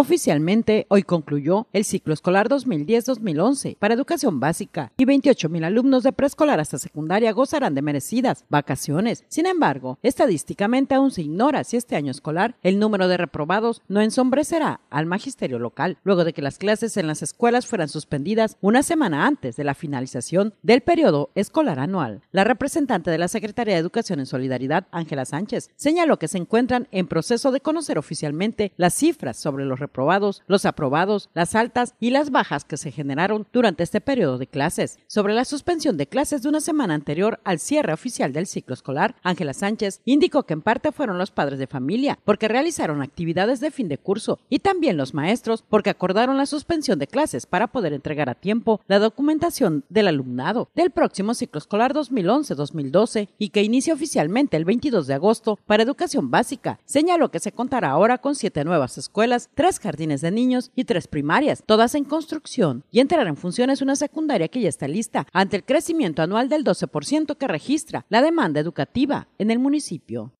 Oficialmente, hoy concluyó el ciclo escolar 2010-2011 para educación básica y 28.000 alumnos de preescolar hasta secundaria gozarán de merecidas vacaciones. Sin embargo, estadísticamente aún se ignora si este año escolar el número de reprobados no ensombrecerá al magisterio local, luego de que las clases en las escuelas fueran suspendidas una semana antes de la finalización del periodo escolar anual. La representante de la Secretaría de Educación en Solidaridad, Ángela Sánchez, señaló que se encuentran en proceso de conocer oficialmente las cifras sobre los aprobados, los aprobados, las altas y las bajas que se generaron durante este periodo de clases. Sobre la suspensión de clases de una semana anterior al cierre oficial del ciclo escolar, Ángela Sánchez indicó que en parte fueron los padres de familia porque realizaron actividades de fin de curso y también los maestros porque acordaron la suspensión de clases para poder entregar a tiempo la documentación del alumnado del próximo ciclo escolar 2011-2012 y que inicia oficialmente el 22 de agosto para educación básica. Señaló que se contará ahora con siete nuevas escuelas, tres tres jardines de niños y tres primarias, todas en construcción, y entrar en funciones una secundaria que ya está lista ante el crecimiento anual del 12% que registra la demanda educativa en el municipio.